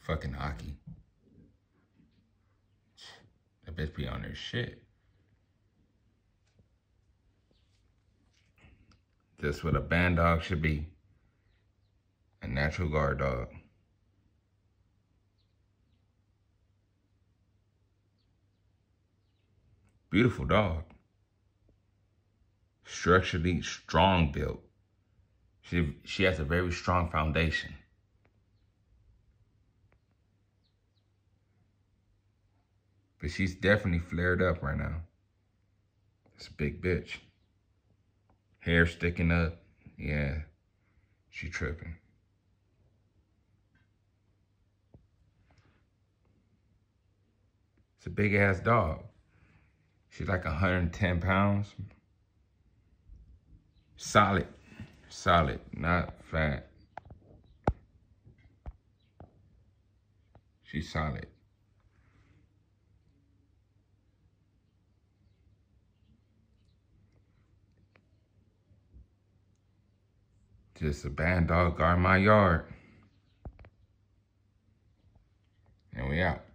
Fucking hockey. I bitch be on her shit. That's what a band dog should be. A natural guard dog. Beautiful dog. Structurally strong built. She, she has a very strong foundation. But she's definitely flared up right now. It's a big bitch. Hair sticking up. Yeah, she tripping. It's a big ass dog. She's like 110 pounds. Solid, solid, not fat. She's solid. Just a band dog guard my yard. And we out.